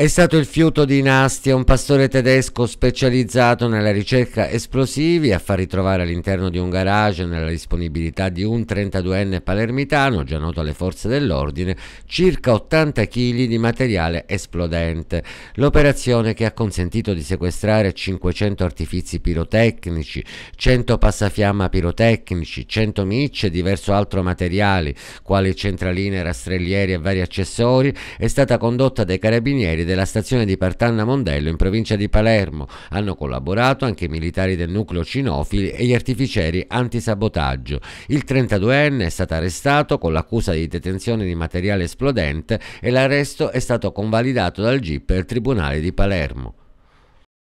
È stato il fiuto di Nastia, un pastore tedesco specializzato nella ricerca esplosivi, a far ritrovare all'interno di un garage, nella disponibilità di un 32enne palermitano, già noto alle forze dell'ordine, circa 80 kg di materiale esplodente. L'operazione che ha consentito di sequestrare 500 artifici pirotecnici, 100 passafiamma pirotecnici, 100 micce e diverso altro materiale, quali centraline, rastrellieri e vari accessori, è stata condotta dai carabinieri della stazione di Partanna Mondello in provincia di Palermo. Hanno collaborato anche i militari del nucleo cinofili e gli artificieri antisabotaggio. Il 32enne è stato arrestato con l'accusa di detenzione di materiale esplodente e l'arresto è stato convalidato dal GIP e il Tribunale di Palermo.